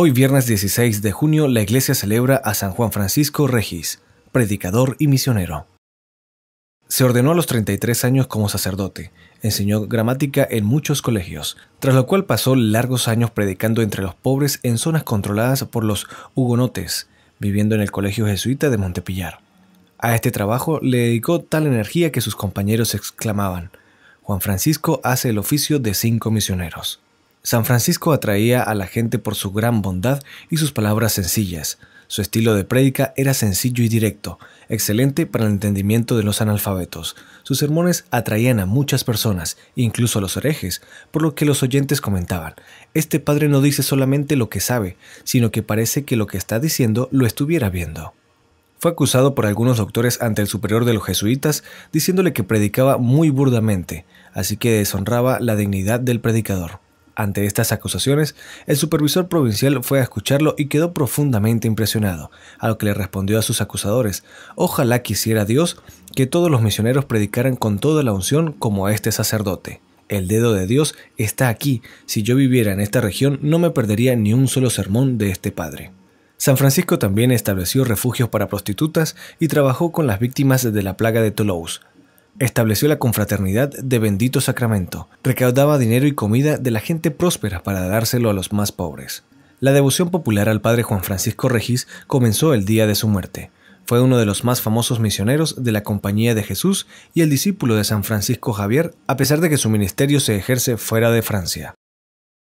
Hoy viernes 16 de junio la iglesia celebra a San Juan Francisco Regis, predicador y misionero. Se ordenó a los 33 años como sacerdote, enseñó gramática en muchos colegios, tras lo cual pasó largos años predicando entre los pobres en zonas controladas por los hugonotes, viviendo en el Colegio Jesuita de Montepillar. A este trabajo le dedicó tal energía que sus compañeros exclamaban, Juan Francisco hace el oficio de cinco misioneros. San Francisco atraía a la gente por su gran bondad y sus palabras sencillas. Su estilo de prédica era sencillo y directo, excelente para el entendimiento de los analfabetos. Sus sermones atraían a muchas personas, incluso a los herejes, por lo que los oyentes comentaban, este padre no dice solamente lo que sabe, sino que parece que lo que está diciendo lo estuviera viendo. Fue acusado por algunos doctores ante el superior de los jesuitas, diciéndole que predicaba muy burdamente, así que deshonraba la dignidad del predicador. Ante estas acusaciones, el supervisor provincial fue a escucharlo y quedó profundamente impresionado, a lo que le respondió a sus acusadores, ojalá quisiera Dios que todos los misioneros predicaran con toda la unción como a este sacerdote. El dedo de Dios está aquí. Si yo viviera en esta región, no me perdería ni un solo sermón de este padre. San Francisco también estableció refugios para prostitutas y trabajó con las víctimas de la plaga de Toulouse, Estableció la confraternidad de Bendito Sacramento. Recaudaba dinero y comida de la gente próspera para dárselo a los más pobres. La devoción popular al padre Juan Francisco Regis comenzó el día de su muerte. Fue uno de los más famosos misioneros de la Compañía de Jesús y el discípulo de San Francisco Javier, a pesar de que su ministerio se ejerce fuera de Francia.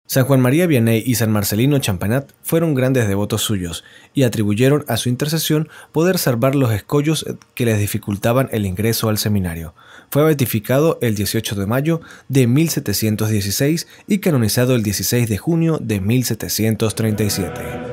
San Juan María Vianney y San Marcelino Champanat fueron grandes devotos suyos y atribuyeron a su intercesión poder salvar los escollos que les dificultaban el ingreso al seminario. Fue beatificado el 18 de mayo de 1716 y canonizado el 16 de junio de 1737.